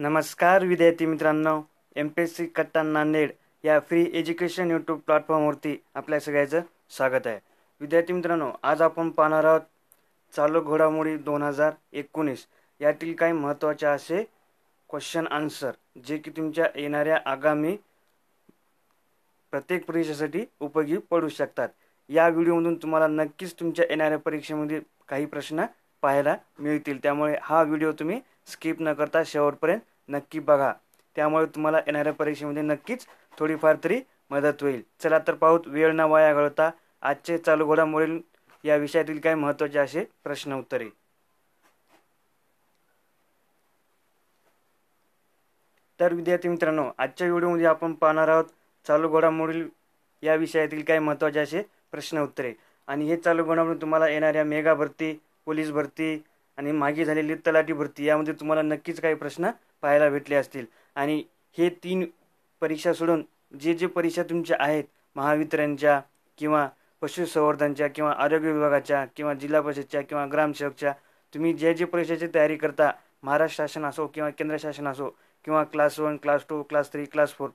नमस्कार विद्यार्थी मित्रांनो एम पी एस सी कट्टा नांदेड या फ्री एज्युकेशन यूट्यूब प्लॅटफॉर्मवरती आपल्या सगळ्याचं स्वागत आहे विद्यार्थी मित्रांनो आज आपण पाहणार आहोत चालू घोडामोडी दोन हजार एकोणीस यातील काही महत्त्वाचे असे क्वेश्चन आन्सर जे की तुमच्या येणाऱ्या आगामी प्रत्येक परीक्षेसाठी उपयोगी पडू शकतात या व्हिडिओमधून तुम्हाला नक्कीच तुमच्या येणाऱ्या परीक्षेमध्ये काही प्रश्न पाहायला मिळतील त्यामुळे हा व्हिडिओ तुम्ही स्किप न करता शेवटपर्यंत नक्की बघा त्यामुळे तुम्हाला येणाऱ्या परीक्षेमध्ये नक्कीच थोडीफार तरी मदत होईल चला तर पाहूत वेळ न वाया घालवता आजचे चालू घडामोडी या विषयातील काही महत्त्वाचे असे प्रश्न उत्तरे तर विद्यार्थी मित्रांनो आजच्या व्हिडिओमध्ये आपण पाहणार आहोत चालू घडामोडी या विषयातील काही महत्त्वाचे असे प्रश्न उत्तरे आणि हे चालू घडामोडी तुम्हाला येणाऱ्या मेगा भरती पोलीस भरती आणि मागे झालेली तलाठी भरती यामध्ये तुम्हाला नक्कीच काही प्रश्न पाहायला भेटले असतील आणि हे तीन परीक्षा सोडून जे जे परीक्षा तुमच्या आहेत महावितरणच्या किंवा पशुसंवर्धनच्या किंवा आरोग्य विभागाच्या किंवा जिल्हा परिषदच्या किंवा ग्रामसेवकच्या तुम्ही ज्या जे परीक्षेची तयारी करता महाराष्ट्र शासन असो किंवा केंद्र शासन असो किंवा class one class two class three class four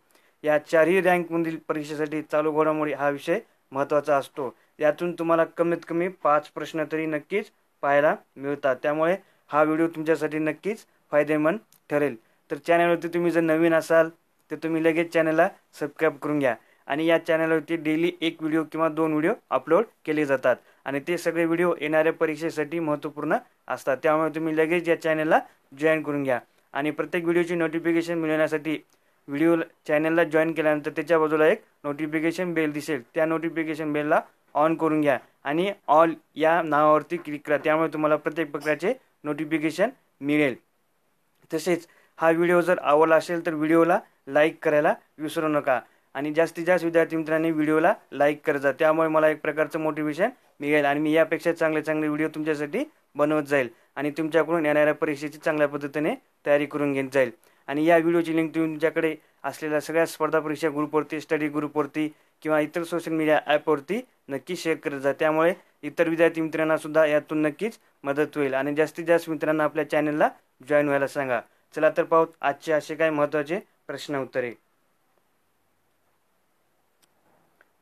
या चारही रँकमधील परीक्षेसाठी चालू घडामोडी हा विषय महत्त्वाचा असतो यातून तुम्हाला कमीत कमी पाच प्रश्न तरी नक्कीच पाहायला मिळतात त्यामुळे हा व्हिडिओ तुमच्यासाठी नक्कीच फायदेमंद ठरेल तर चॅनलवरती तुम्ही जर नवीन असाल तर तुम्ही लगेच चॅनलला सबस्क्राईब करून घ्या आणि या चॅनलवरती डेली एक व्हिडिओ किंवा दोन व्हिडिओ अपलोड केले जातात आणि ते सगळे व्हिडिओ येणाऱ्या परीक्षेसाठी महत्त्वपूर्ण असतात त्यामुळे तुम्ही लगेच या चॅनलला जॉईन करून घ्या आणि प्रत्येक व्हिडिओची नोटिफिकेशन मिळवण्यासाठी व्हिडिओ चॅनलला जॉईन केल्यानंतर त्याच्या बाजूला एक नोटिफिकेशन बेल दिसेल त्या नोटिफिकेशन बेलला ऑन करून घ्या आणि ऑल या नावावरती क्लिक करा त्यामुळे तुम्हाला प्रत्येक प्रकारचे नोटिफिकेशन मिळेल तसेच हा व्हिडिओ जर आवडला असेल तर व्हिडिओला लाईक करायला विसरू नका आणि जास्तीत जास्त विद्यार्थी मित्रांनी व्हिडिओला लाईक करत जा त्यामुळे मला एक प्रकारचं मोटिवेशन मिळेल आणि मी यापेक्षा चांगले चांगले व्हिडिओ तुमच्यासाठी बनवत जाईल आणि तुमच्याकडून येणाऱ्या परीक्षेची चांगल्या पद्धतीने तयारी करून घेत जाईल आणि या व्हिडिओची लिंक तुम्ही तुमच्याकडे असलेल्या सगळ्या स्पर्धा परीक्षा ग्रुपवरती स्टडी ग्रुपवरती किंवा इतर सोशल मीडिया ॲपवरती नक्की शेअर करत जा त्यामुळे इतर विद्यार्थी मित्रांना सुद्धा यातून नक्कीच मदत होईल आणि जास्तीत जास्त मित्रांना आपल्या चॅनलला जॉईन व्हायला सांगा चला तर पाहू आजचे असे काही महत्त्वाचे प्रश्न उत्तरे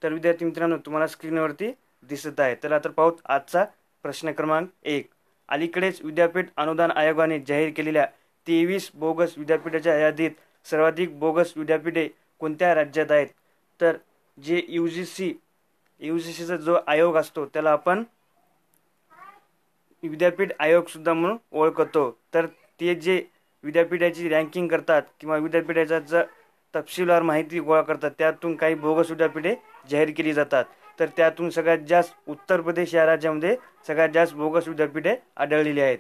तर विद्यार्थी मित्रांनो तुम्हाला स्क्रीनवरती दिसत आहे चला तर पाहू आजचा प्रश्न क्रमांक एक अलीकडेच विद्यापीठ अनुदान आयोगाने जाहीर केलेल्या तेवीस बोगस विद्यापीठाच्या यादीत सर्वाधिक बोगस विद्यापीठे कोणत्या राज्यात आहेत तर जे U G C U C जो आयोग असतो त्याला आपण विद्यापीठ आयोग सुद्धा म्हणून ओळखतो तर ते जे विद्यापीठाची रँकिंग करतात किंवा विद्यापीठाचा ज तपशीलवार माहिती गोळा करतात त्यातून काही बोगस विद्यापीठे जाहीर केली जातात तर त्यातून सगळ्यात जास्त उत्तर प्रदेश या राज्यामध्ये सगळ्यात जास्त बोगस विद्यापीठे आढळलेली आहेत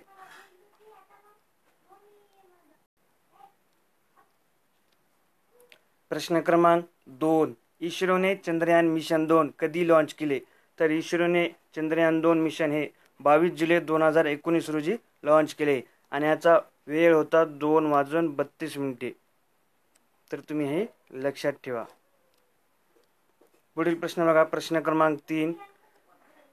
प्रश्न क्रमांक दोन इस्रोने चंद्रयान मिशन दोन कधी लॉन्च केले तर इस्रोने चंद्रयान दोन मिशन हे बावीस जुलै दोन हजार एकोणीस रोजी लॉन्च केले आणि याचा वेळ होता दोन वाजून बत्तीस मिनिटे तर तुम्ही हे लक्षात ठेवा पुढील प्रश्न बघा प्रश्न क्रमांक तीन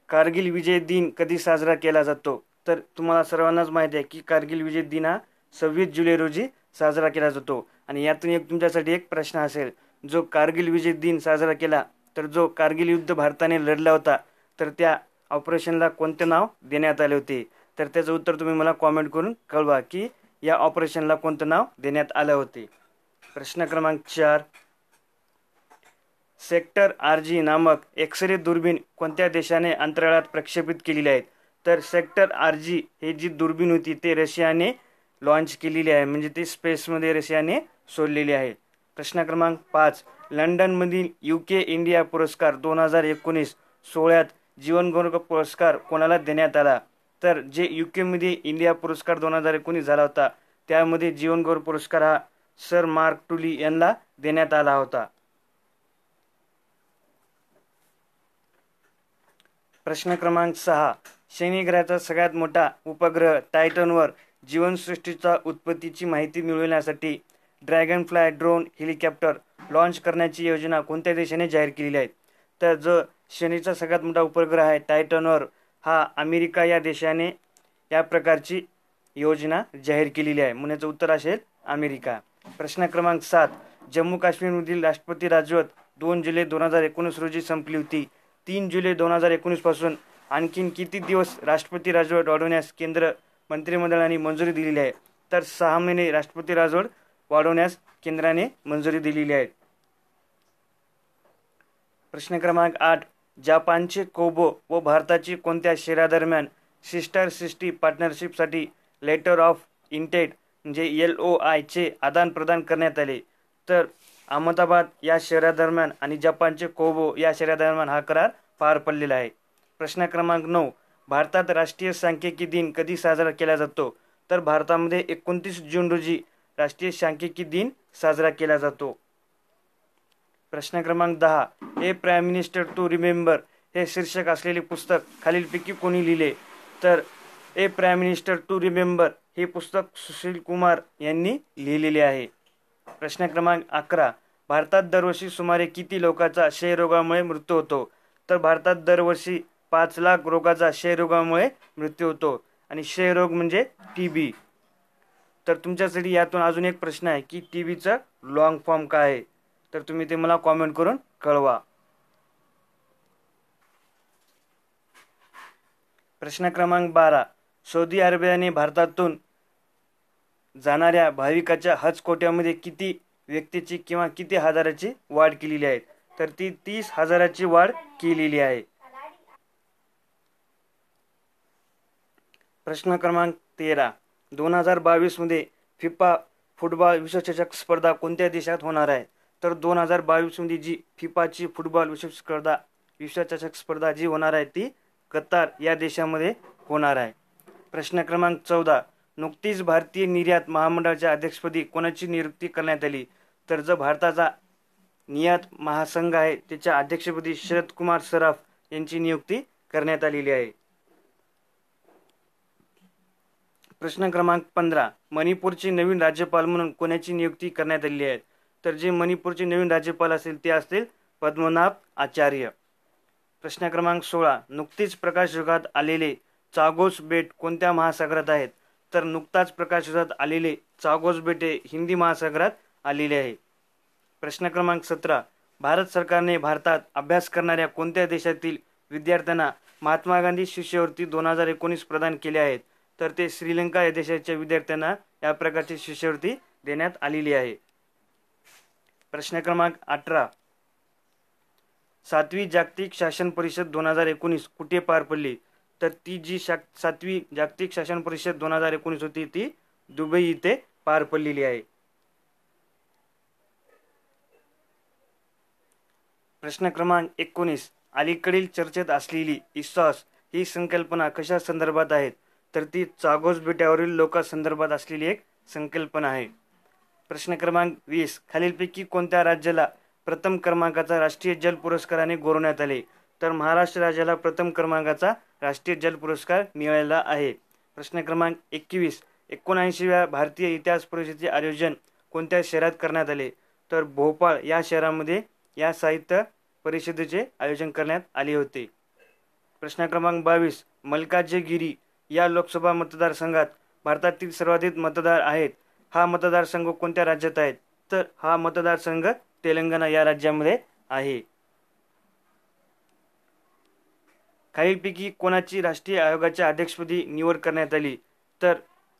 कारगिल विजय दिन कधी साजरा केला जातो तर तुम्हाला सर्वांनाच माहिती आहे की कारगिल विजय दिन हा सव्वीस जुलै रोजी साजरा केला जातो आणि यातून एक तुमच्यासाठी एक प्रश्न असेल जो कारगिल विजय दिन साजरा केला तर जो कारगिल युद्ध भारताने लढला होता तर त्या ऑपरेशनला कोणते नाव देण्यात आले होते तर त्याचं उत्तर तुम्ही मला कॉमेंट करून कळवा की या ऑपरेशनला कोणतं नाव देण्यात आलं होते प्रश्न क्रमांक चार सेक्टर आर जी नामक एक्सरे दुर्बीण कोणत्या देशाने अंतराळात प्रक्षेपित केलेली आहेत तर सेक्टर आर जी हे जी दुर्बीण होती ते रशियाने लॉन्च केलेली आहे म्हणजे ते स्पेसमध्ये रशियाने सोडलेली आहे प्रश्न क्रमांक पाच लंडनमधील यू के इंडिया पुरस्कार दोन हजार एकोणीस सोहळ्यात जीवनगौरव पुरस्कार कोणाला देण्यात आला तर जे यू केमध्ये इंडिया पुरस्कार दोन हजार एकोणीस झाला होता त्यामध्ये जीवनगौरव पुरस्कार हा सर मार्क टुली यांना देण्यात आला होता प्रश्न क्रमांक सहा शनिग्रहाचा सगळ्यात मोठा उपग्रह टायटनवर जीवनसृष्टीचा उत्पत्तीची माहिती मिळविण्यासाठी dragonfly drone helicopter launch करण्याची योजना कोणत्या देशाने जाहीर केलेली आहे तर जो शनीचा सगळ्यात मोठा उपग्रह आहे टायटनवर हा अमेरिका या देशाने या प्रकारची योजना जाहीर केलेली आहे म्हणण्याचं उत्तर असेल अमेरिका प्रश्न क्रमांक सात जम्मू काश्मीरमधील राष्ट्रपती राजवट दोन जुलै दोन हजार एकोणीस रोजी संपली होती तीन जुलै दोन हजार एकोणीसपासून आणखीन किती दिवस राष्ट्रपती राजवट वाढवण्यास केंद्र मंत्रिमंडळाने मंजुरी दिलेली आहे तर सहा महिने राष्ट्रपती राजवट वाढवण्यास केंद्राने मंजुरी दिलेली आहे प्रश्न क्रमांक आठ जपानचे कोबो व भारताची कोणत्या शहरादरम्यान सिस्टर सिस्टी पार्टनरशिपसाठी लेटर ऑफ इंटेड म्हणजे एल ओ आयचे आदानप्रदान करण्यात आले तर अहमदाबाद या शहरादरम्यान आणि जपानचे कोबो या शहरादरम्यान हा करार पार पडलेला आहे प्रश्न क्रमांक नऊ भारतात राष्ट्रीय सांख्यिकी दिन कधी साजरा केला जातो तर भारतामध्ये एकोणतीस जून रोजी राष्ट्रीय सांख्यिकी दिन साजरा केला जातो प्रश्न क्रमांक दहा a prime minister to remember हे शीर्षक असलेले पुस्तक खालीलपैकी कोणी लिहिले तर a prime minister to remember हे पुस्तक सुशील कुमार यांनी लिहिलेले आहे प्रश्न क्रमांक अकरा भारतात दरवर्षी सुमारे किती लोकांचा क्षयरोगामुळे मृत्यू होतो तर भारतात दरवर्षी पाच लाख रोगाचा क्षयरोगामुळे मृत्यू होतो आणि क्षयरोग म्हणजे टी बी तर तुमच्यासाठी यातून अजून एक प्रश्न आहे की टी व्हीचं लॉंग फॉर्म काय आहे तर तुम्ही ते मला कॉमेंट करून कळवा प्रश्न क्रमांक बारा सौदी अरेबियाने भारतातून जाणाऱ्या भाविकाच्या हज कोट्यामध्ये किती व्यक्तीची किंवा किती हजाराची वाढ केलेली आहे तर ती तीस हजाराची वाढ केलेली आहे प्रश्न क्रमांक तेरा दोन हजार बावीसमध्ये फिफा फुटबॉल विश्वचषक स्पर्धा कोणत्या देशात होणार आहे तर दोन हजार बावीसमध्ये जी फिफाची फुटबॉल विश्व स्पर्धा विश्वचषक स्पर्धा जी होणार आहे ती कतार या देशामध्ये होणार आहे प्रश्न क्रमांक चौदा नुकतीच भारतीय निर्यात महामंडळाच्या अध्यक्षपदी कोणाची नियुक्ती करण्यात आली तर जो भारताचा नियात महासंघ आहे त्याच्या अध्यक्षपदी शरद कुमार सराफ यांची नियुक्ती करण्यात आलेली आहे प्रश्न क्रमांक पंधरा मणिपूरचे नवीन राज्यपाल म्हणून कोणाची नियुक्ती करण्यात आली आहे तर जे मणिपूरचे नवीन राज्यपाल असेल ते असतील पद्मनाभ आचार्य प्रश्न क्रमांक सोळा नुकतीच प्रकाश युगात आलेले चागोस बेट कोणत्या महासागरात आहेत तर नुकताच प्रकाश युगात आलेले चागोस बेट हे हिंदी महासागरात आलेले आहे प्रश्न क्रमांक सतरा भारत सरकारने भारतात अभ्यास करणाऱ्या कोणत्या देशातील विद्यार्थ्यांना महात्मा गांधी शिष्यवृत्ती दोन हजार एकोणीस प्रदान केले आहेत तर ते श्रीलंका या देशाच्या विद्यार्थ्यांना या प्रकारची शिष्यवृत्ती देण्यात आलेली आहे प्रश्न क्रमांक अठरा सातवी जागतिक शासन परिषद दोन हजार एकोणीस कुठे पार पडली तर ती जी शा सातवी जागतिक शासन परिषद दोन हजार एकोणीस होती ती दुबई इथे पार पडलेली आहे प्रश्न क्रमांक एकोणीस अलीकडील चर्चेत असलेली इस्वास ही संकल्पना कशा संदर्भात आहेत तर ती चागोज बेटावरील लोकांसंदर्भात असलेली एक संकल्पना आहे प्रश्न क्रमांक वीस खालीलपैकी कोणत्या राज्याला प्रथम क्रमांकाचा राष्ट्रीय जल पुरस्काराने गौरवण्यात आले तर महाराष्ट्र राज्याला प्रथम क्रमांकाचा राष्ट्रीय जल पुरस्कार मिळाला आहे प्रश्न क्रमांक एकवीस एकोणऐंशीव्या भारतीय इतिहास परिषदेचे आयोजन कोणत्या शहरात करण्यात आले तर भोपाळ या शहरामध्ये या साहित्य परिषदेचे आयोजन करण्यात आले होते प्रश्न क्रमांक बावीस मलकाजगिरी या लोकसभा मतदारसंघात भारतातील सर्वाधिक मतदार आहेत हा मतदारसंघ कोणत्या राज्यात आहेत तर हा मतदारसंघ तेलंगणा या राज्यामध्ये आहे खालीलपैकी कोणाची राष्ट्रीय आयोगाच्या अध्यक्षपदी निवड करण्यात आली तर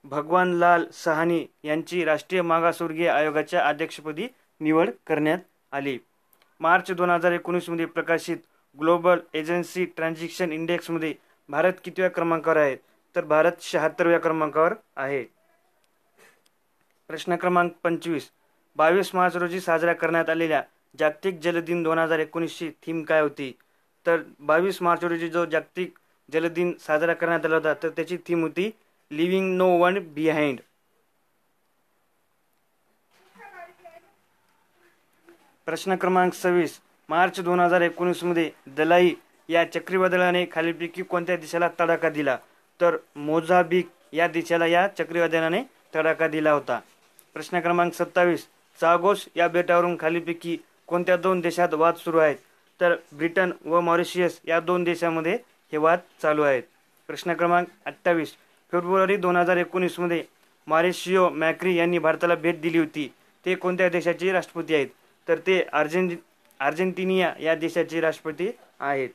भगवान लाल सहानी यांची राष्ट्रीय मागासवर्गीय आयोगाच्या अध्यक्षपदी निवड करण्यात आली मार्च दोन हजार एकोणीसमध्ये प्रकाशित ग्लोबल एजन्सी ट्रान्झॅक्शन इंडेक्समध्ये भारत कितव्या क्रमांकावर आहे तर भारत शहात्तरव्या क्रमांकावर आहे प्रश्न क्रमांक पंचवीस बावीस मार्च रोजी साजरा करण्यात आलेल्या जागतिक जलदिन दोन हजार एकोणीसची थीम काय होती तर बावीस मार्च रोजी जो जागतिक जलदिन साजरा करण्यात आला होता तर त्याची थीम होती लिव्हिंग नो वन बिहाइंड प्रश्न क्रमांक सव्वीस मार्च दोन हजार एकोणीसमध्ये दलाई या चक्रीवादळाने खालीलपैकी कोणत्या देशाला तडाखा दिला तर मोझाबिक या दिशेला या चक्रीवादनाने तडाखा दिला होता प्रश्न क्रमांक सत्तावीस चागोस या बेटावरून खालीपैकी कोणत्या दोन देशात वाद सुरू आहेत तर ब्रिटन व मॉरिशियस या दोन देशामध्ये हे वाद चालू आहेत प्रश्न क्रमांक अठ्ठावीस फेब्रुवारी दोन हजार एकोणीसमध्ये मॉरिशिओ मॅक्री यांनी भारताला भेट दिली होती ते कोणत्या देशाचे राष्ट्रपती आहेत तर ते अर्जेंटि अर्जेंटिनिया या देशाचे राष्ट्रपती आहेत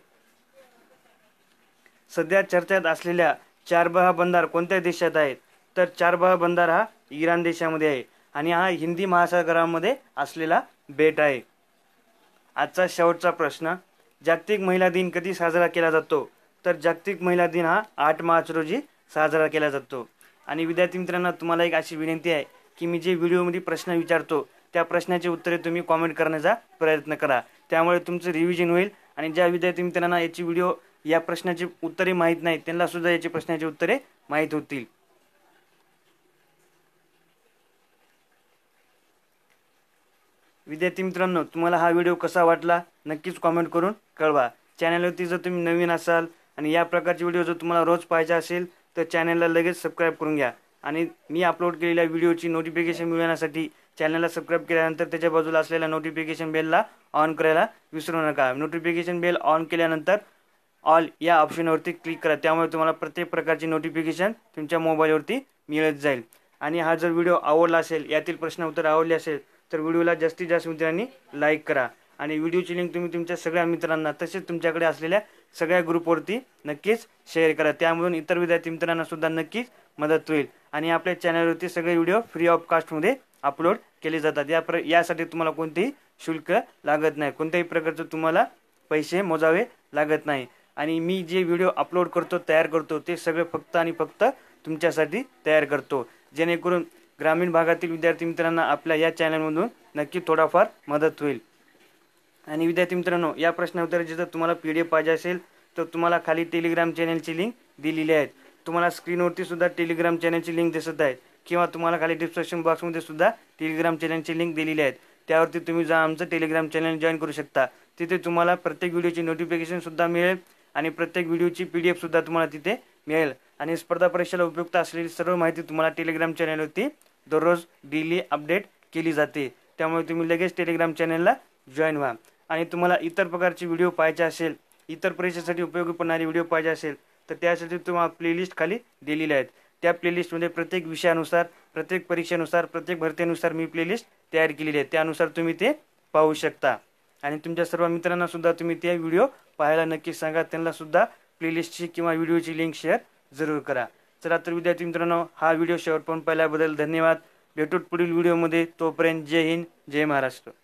सध्या चर्चेत असलेल्या चारबहा बंधार कोणत्या देशात आहे तर चारबहा बंधार हा इराण देशामध्ये आहे आणि हा हिंदी महासागरामध्ये असलेला बेट आहे आजचा शेवटचा प्रश्न जागतिक महिला दिन कधी साजरा केला जातो तर जागतिक महिला दिन हा आठ मार्च रोजी साजरा केला जातो आणि विद्यार्थी मित्रांना तुम्हाला एक अशी विनंती आहे की मी जे व्हिडिओमध्ये प्रश्न विचारतो त्या प्रश्नाचे उत्तरे तुम्ही कॉमेंट करण्याचा प्रयत्न करा त्यामुळे तुमचं रिव्हिजन होईल आणि ज्या विद्यार्थी मित्रांना याची व्हिडिओ या प्रश्नाची उत्तरे माहीत नाहीत त्यांना सुद्धा याचे प्रश्नाची उत्तरे माहीत होतील विद्यार्थी मित्रांनो तुम्हाला हा व्हिडिओ कसा वाटला नक्कीच कॉमेंट करून कळवा चॅनलवरती जर तुम्ही नवीन असाल आणि या प्रकारचे व्हिडिओ जर तुम्हाला रोज पाहायचा असेल तर चॅनलला लगेच सबस्क्राईब करून घ्या आणि मी अपलोड केलेल्या व्हिडिओची नोटिफिकेशन मिळवण्यासाठी चॅनलला सबस्क्राईब केल्यानंतर त्याच्या बाजूला असलेल्या नोटिफिकेशन बेलला ऑन करायला विसरू नका नोटिफिकेशन बेल ऑन केल्यानंतर ऑल या ऑप्शनवरती क्लिक करा त्यामुळे तुम्हाला प्रत्येक प्रकारची नोटिफिकेशन तुमच्या मोबाईलवरती मिळत जाईल आणि हा जर व्हिडिओ आवडला असेल यातील प्रश्न उत्तर आवडले असेल तर व्हिडिओला जास्तीत जास्त मित्रांनी लाईक करा आणि व्हिडिओची लिंक तुम्ही तुमच्या सगळ्या मित्रांना तसेच तुमच्याकडे असलेल्या सगळ्या ग्रुपवरती नक्कीच शेअर करा त्यामधून इतर विद्यार्थी मित्रांना सुद्धा नक्कीच मदत होईल आणि आपल्या चॅनलवरती सगळे व्हिडिओ फ्री ऑफ कास्टमध्ये अपलोड केले जातात या प्र यासाठी तुम्हाला कोणतेही शुल्क लागत नाही कोणत्याही प्रकारचं तुम्हाला पैसे मोजावे लागत नाही आणि मी जे व्हिडिओ अपलोड करतो तयार करतो ते सगळे फक्त आणि फक्त तुमच्यासाठी तयार करतो जेणेकरून ग्रामीण भागातील विद्यार्थी मित्रांना आपल्या या चॅनलमधून नक्की थोडाफार मदत होईल आणि विद्यार्थी मित्रांनो या प्रश्नावतराची जर तुम्हाला पी डी एफ पाहिजे असेल तर तुम्हाला खाली टेलिग्राम चॅनलची लिंक दिलेली आहे तुम्हाला स्क्रीनवरती सुद्धा टेलिग्राम चॅनलची लिंक दिसत आहे किंवा तुम्हाला खाली डिस्क्रिप्शन बॉक्समध्ये सुद्धा टेलिग्राम चॅनलची लिंक दिलेली आहे त्यावरती तुम्ही जा आमचं टेलिग्राम चॅनल जॉईन करू शकता तिथे तुम्हाला प्रत्येक व्हिडिओची नोटिफिकेशनसुद्धा मिळेल आणि प्रत्येक व्हिडिओची पी डी एफसुद्धा तुम्हाला तिथे मिळेल आणि स्पर्धा परीक्षेला उपयुक्त असलेली सर्व माहिती तुम्हाला टेलिग्राम चॅनलवरती दररोज डेली अपडेट केली जाते त्यामुळे तुम्ही लगेच टेलिग्राम चॅनलला जॉईन व्हा आणि तुम्हाला इतर प्रकारचे व्हिडिओ पाहायचे असेल इतर परीक्षेसाठी उपयोगी पडणारी व्हिडिओ पाहिजे असेल तर त्यासाठी तुम्हाला प्लेलिस्ट खाली दिलेल्या आहेत त्या प्लेलिस्टमध्ये प्रत्येक विषयानुसार प्रत्येक परीक्षेनुसार प्रत्येक भरतीनुसार मी प्लेलिस्ट तयार केलेली आहे त्यानुसार तुम्ही ते पाहू शकता आणि तुमच्या सर्व मित्रांनासुद्धा तुम्ही ते व्हिडिओ पाहायला नक्की सांगा त्यांना सुद्धा प्लेलिस्टची किंवा व्हिडिओची लिंक शेअर जरूर करा चला तर विद्यार्थी मित्रांनो हा व्हिडिओ शेवटपर्यंत पाहिल्याबद्दल धन्यवाद भेटूत पुढील व्हिडिओमध्ये तोपर्यंत जय हिंद जय महाराष्ट्र